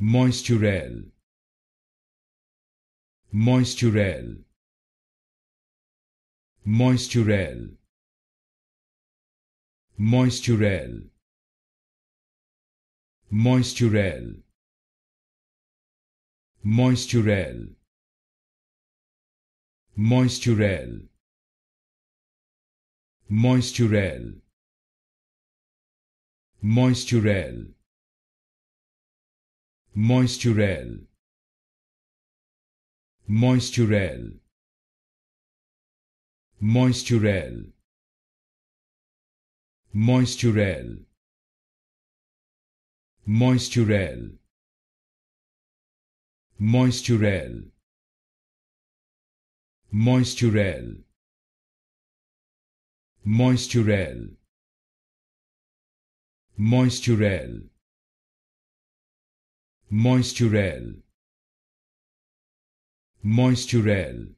moisturel moisturel moisturel moisturel moisturel moisturel moisturel moisturel moisturel moisturel moisturel moisturel moisturel moisturel moisturel moisturel moisturel moisturel moisturel moisturel